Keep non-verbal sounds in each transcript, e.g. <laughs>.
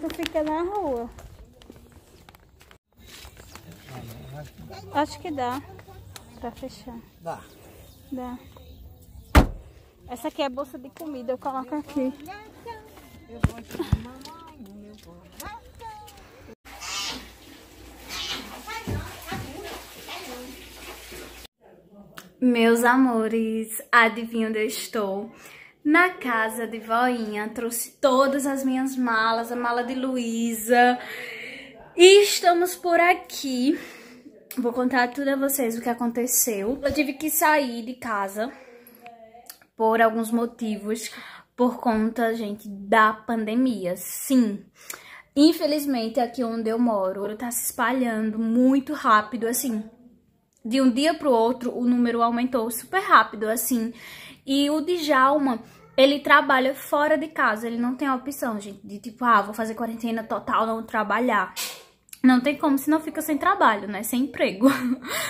tu fica na rua. Acho que dá pra fechar. Dá. Dá. Essa aqui é a bolsa de comida, eu coloco aqui. Meus amores, adivinha onde eu estou? Na casa de voinha, trouxe todas as minhas malas, a mala de Luísa. E estamos por aqui. Vou contar tudo a vocês o que aconteceu. Eu tive que sair de casa por alguns motivos, por conta, gente, da pandemia. Sim. Infelizmente, aqui onde eu moro, tá se espalhando muito rápido, assim. De um dia pro outro, o número aumentou super rápido, assim. E o Djalma ele trabalha fora de casa, ele não tem a opção, gente, de tipo, ah, vou fazer quarentena total, não trabalhar. Não tem como, senão fica sem trabalho, né? Sem emprego. <laughs>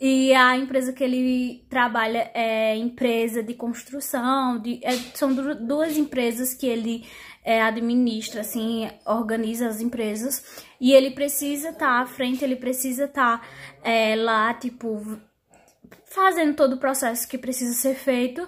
E a empresa que ele trabalha é empresa de construção, de, é, são duas empresas que ele é, administra, assim, organiza as empresas. E ele precisa estar tá à frente, ele precisa estar tá, é, lá, tipo, fazendo todo o processo que precisa ser feito.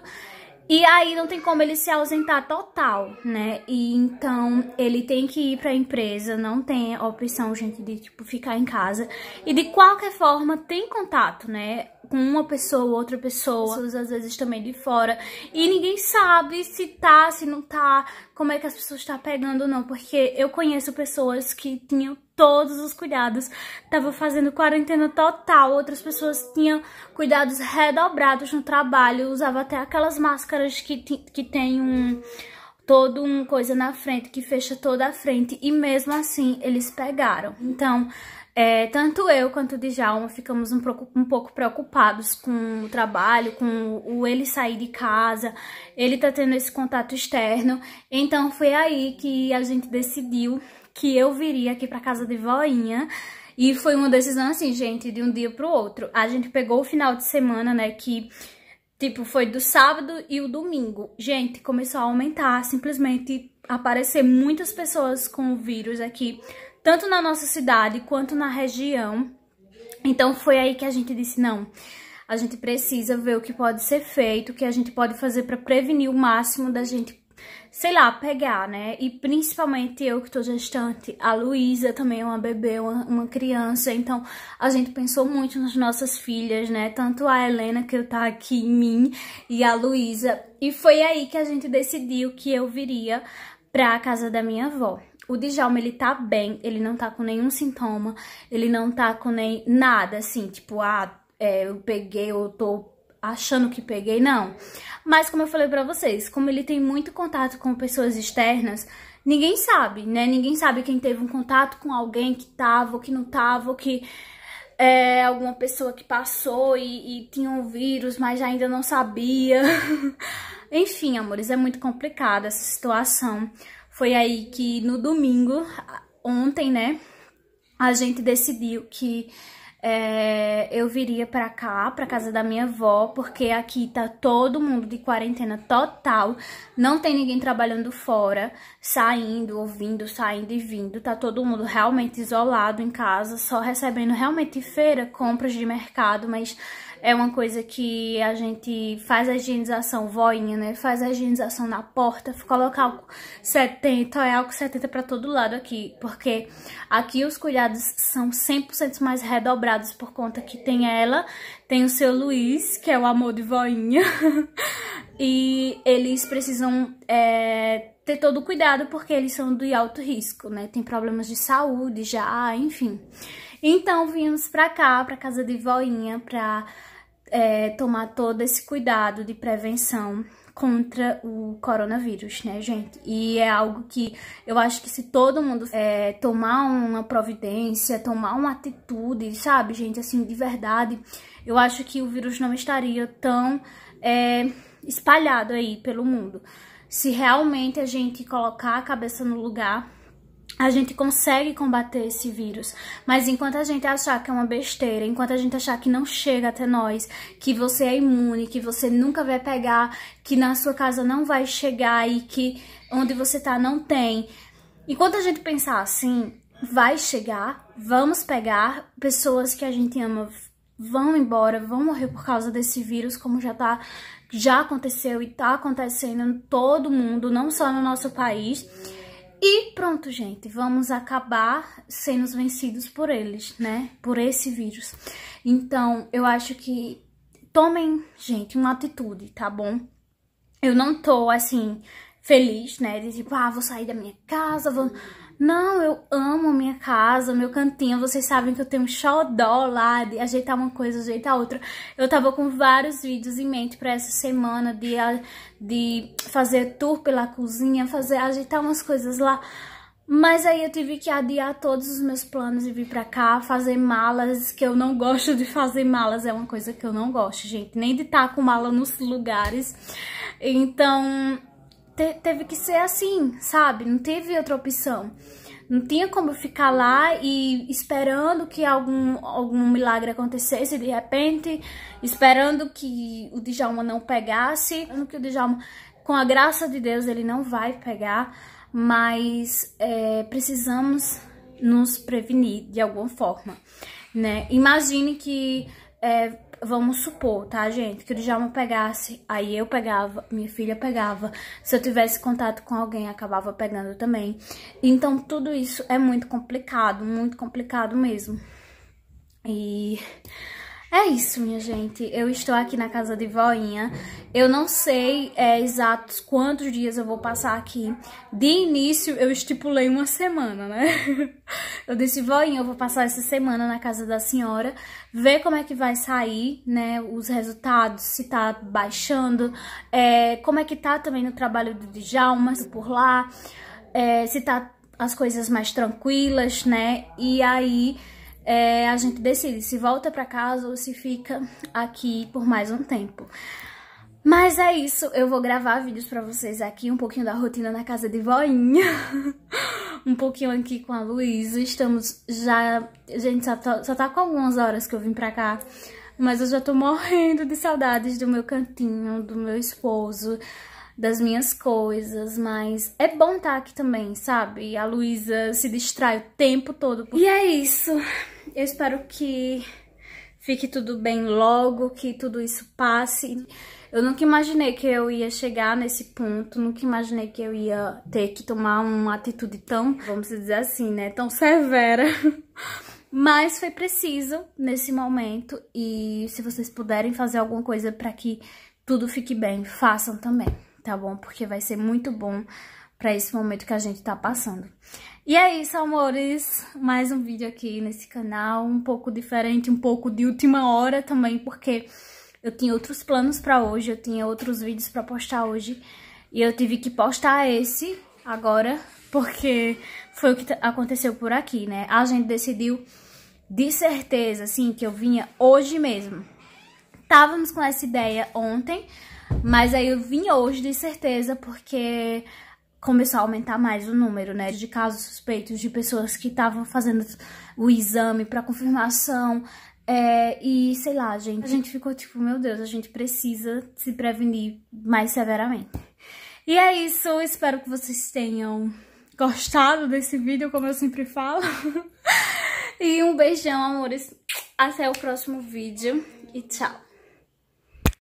E aí não tem como ele se ausentar total, né? E então ele tem que ir para a empresa, não tem opção, gente, de tipo ficar em casa. E de qualquer forma tem contato, né? com uma pessoa, outra pessoa, pessoas às vezes também de fora. E ninguém sabe se tá, se não tá, como é que as pessoas tá pegando ou não, porque eu conheço pessoas que tinham todos os cuidados, tava fazendo quarentena total, outras pessoas tinham cuidados redobrados no trabalho, usava até aquelas máscaras que, que tem um todo um coisa na frente que fecha toda a frente e mesmo assim eles pegaram. Então, é, tanto eu quanto o Djalma ficamos um, um pouco preocupados com o trabalho, com o ele sair de casa, ele tá tendo esse contato externo. Então foi aí que a gente decidiu que eu viria aqui pra casa de voinha. E foi uma decisão assim, gente, de um dia pro outro. A gente pegou o final de semana, né, que... Tipo, foi do sábado e o domingo. Gente, começou a aumentar, simplesmente aparecer muitas pessoas com o vírus aqui tanto na nossa cidade quanto na região. Então foi aí que a gente disse, não, a gente precisa ver o que pode ser feito, o que a gente pode fazer para prevenir o máximo da gente, sei lá, pegar, né? E principalmente eu que tô gestante, a Luísa também é uma bebê, uma, uma, criança, então a gente pensou muito nas nossas filhas, né? Tanto a Helena, que tá aqui em mim, e a Luísa. E foi aí que a gente decidiu que eu viria pra casa da minha avó o Djalma, ele tá bem, ele não tá com nenhum sintoma, ele não tá com nem nada, assim, tipo, ah, é, eu peguei, eu tô achando que peguei, não. Mas como eu falei pra vocês, como ele tem muito contato com pessoas externas, ninguém sabe, né? Ninguém sabe quem teve um contato com alguém que tava ou que não tava, ou que é, alguma pessoa que passou e, e tinha um vírus, mas ainda não sabia. <laughs> Enfim, amores, é muito complicada essa situação. Foi aí que no domingo, ontem, né, a gente decidiu que é, eu viria pra cá, pra casa da minha avó, porque aqui tá todo mundo de quarentena total, não tem ninguém trabalhando fora, saindo, ouvindo, saindo e vindo, tá todo mundo realmente isolado em casa, só recebendo realmente feira, compras de mercado, mas é uma coisa que a gente faz a higienização voinha, né? Faz a higienização na porta, coloca álcool 70, é álcool 70 pra todo lado aqui, porque aqui os cuidados são 100% mais redobrados por conta que tem ela, tem o seu Luiz, que é o amor de voinha, <laughs> e eles precisam... É, ter todo cuidado porque eles são de alto risco, né? Tem problemas de saúde já, enfim. Então, vimos pra cá, pra casa de voinha, pra é, tomar todo esse cuidado de prevenção contra o coronavírus, né, gente? E é algo que eu acho que se todo mundo é, tomar uma providência, tomar uma atitude, sabe, gente, assim, de verdade, eu acho que o vírus não estaria tão é, espalhado aí pelo mundo. Se realmente a gente colocar a cabeça no lugar a gente consegue combater esse vírus. Mas enquanto a gente achar que é uma besteira, enquanto a gente achar que não chega até nós, que você é imune, que você nunca vai pegar, que na sua casa não vai chegar e que onde você tá não tem. Enquanto a gente pensar assim, vai chegar, vamos pegar, pessoas que a gente ama vão embora, vão morrer por causa desse vírus, como já tá já aconteceu e tá acontecendo em todo mundo, não só no nosso país. E pronto, gente, vamos acabar sendo vencidos por eles, né? Por esse vírus. Então, eu acho que tomem, gente, uma atitude, tá bom? Eu não tô assim feliz, né? De tipo, ah, vou sair da minha casa, vou. Não, eu amo a minha casa, meu cantinho. Vocês sabem que eu tenho um xodó lá de ajeitar uma coisa, ajeitar outra. Eu tava com vários vídeos em mente para essa semana de, de fazer tour pela cozinha, fazer ajeitar umas coisas lá. Mas aí eu tive que adiar todos os meus planos e vir pra cá, fazer malas, que eu não gosto de fazer malas, é uma coisa que eu não gosto, gente. Nem de estar tá com mala nos lugares. Então, te teve que ser assim, sabe? Não teve outra opção. Não tinha como ficar lá e esperando que algum, algum milagre acontecesse de repente, esperando que o Djalma não pegasse, esperando que o Djalma, com a graça de Deus, ele não vai pegar, mas é, precisamos nos prevenir de alguma forma, né? Imagine que é, vamos supor, tá, gente? Que o Djalma pegasse, aí eu pegava, minha filha pegava. Se eu tivesse contato com alguém, acabava pegando também. Então, tudo isso é muito complicado, muito complicado mesmo. E é isso, minha gente. Eu estou aqui na casa de voinha. Eu não sei é, exatos quantos dias eu vou passar aqui. De início, eu estipulei uma semana, né? <laughs> Eu disse, voinha, eu vou passar essa semana na casa da senhora, ver como é que vai sair, né? Os resultados, se tá baixando, é, como é que tá também no trabalho do Djalma, por lá, é, se tá as coisas mais tranquilas, né? E aí é, a gente decide se volta para casa ou se fica aqui por mais um tempo. Mas é isso, eu vou gravar vídeos pra vocês aqui, um pouquinho da rotina na casa de voinha, <laughs> um pouquinho aqui com a Luísa, estamos já... Gente, só, tô, só tá com algumas horas que eu vim pra cá, mas eu já tô morrendo de saudades do meu cantinho, do meu esposo, das minhas coisas, mas é bom estar tá aqui também, sabe? A Luísa se distrai o tempo todo. Por... E é isso. Eu espero que fique tudo bem logo, que tudo isso passe. Eu nunca imaginei que eu ia chegar nesse ponto, nunca imaginei que eu ia ter que tomar uma atitude tão, vamos dizer assim, né, tão severa. <laughs> Mas foi preciso nesse momento e se vocês puderem fazer alguma coisa para que tudo fique bem, façam também, tá bom? Porque vai ser muito bom para esse momento que a gente tá passando. E é isso, amores. Mais um vídeo aqui nesse canal, um pouco diferente, um pouco de última hora também, porque eu tinha outros planos pra hoje, eu tinha outros vídeos pra postar hoje, e eu tive que postar esse agora, porque foi o que aconteceu por aqui, né? A gente decidiu de certeza, assim, que eu vinha hoje mesmo. Távamos com essa ideia ontem, mas aí eu vim hoje de certeza, porque começou a aumentar mais o número, né, de casos suspeitos de pessoas que estavam fazendo o exame para confirmação. É, e sei lá, gente, a gente ficou tipo, meu Deus, a gente precisa se prevenir mais severamente. E é isso, espero que vocês tenham gostado desse vídeo, como eu sempre falo. <laughs> e um beijão, amores. Até o próximo vídeo e tchau.